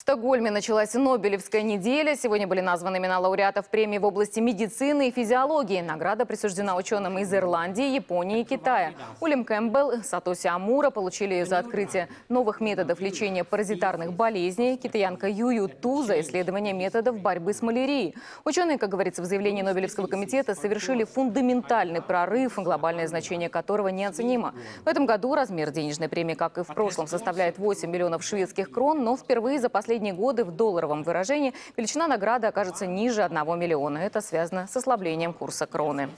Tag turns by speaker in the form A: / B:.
A: В Стокгольме началась Нобелевская неделя. Сегодня были названы имена лауреатов премии в области медицины и физиологии. Награда присуждена ученым из Ирландии, Японии и Китая. Улем Кэмпбелл и Сатоси Амура получили ее за открытие новых методов лечения паразитарных болезней. Китаянка Юю Ту за исследование методов борьбы с малярией. Ученые, как говорится в заявлении Нобелевского комитета, совершили фундаментальный прорыв, глобальное значение которого неоценимо. В этом году размер денежной премии, как и в прошлом, составляет 8 миллионов шведских крон, но впервые за последние последние годы в долларовом выражении величина награды окажется ниже 1 миллиона. Это связано с ослаблением курса кроны.